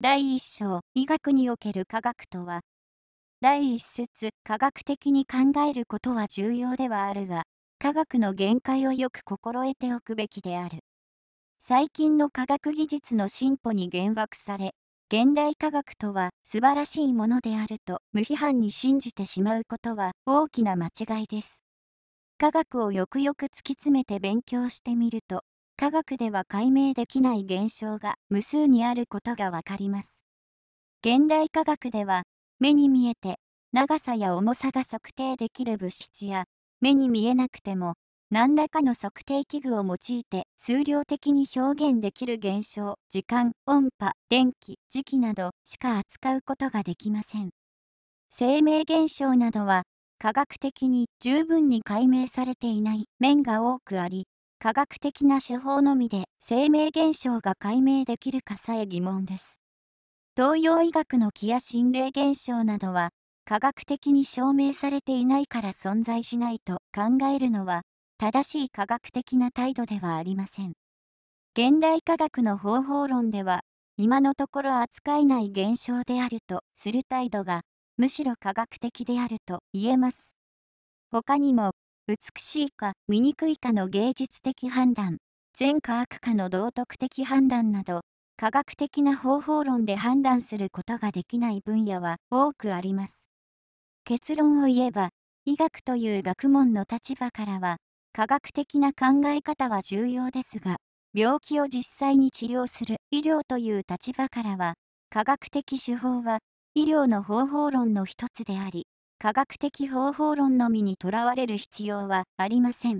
第1章医学における科学とは第一節科学的に考えることは重要ではあるが科学の限界をよく心得ておくべきである最近の科学技術の進歩に幻惑され現代科学とは素晴らしいものであると無批判に信じてしまうことは大きな間違いです科学をよくよく突き詰めて勉強してみると科学では解明できない現象が無数にあることがわかります。現代科学では、目に見えて長さや重さが測定できる物質や、目に見えなくても何らかの測定器具を用いて数量的に表現できる現象時間音波電気時期などしか扱うことができません生命現象などは科学的に十分に解明されていない面が多くあり科学的な手法のみで生命現象が解明できるかさえ疑問です。東洋医学の気や心霊現象などは科学的に証明されていないから存在しないと考えるのは正しい科学的な態度ではありません。現代科学の方法論では今のところ扱えない現象であるとする態度がむしろ科学的であると言えます。他にも美しいか醜いかの芸術的判断、善か悪かの道徳的判断など、科学的な方法論で判断することができない分野は多くあります。結論を言えば、医学という学問の立場からは、科学的な考え方は重要ですが、病気を実際に治療する医療という立場からは、科学的手法は医療の方法論の一つであり、科学的方法論のみにとらわれる必要はありません。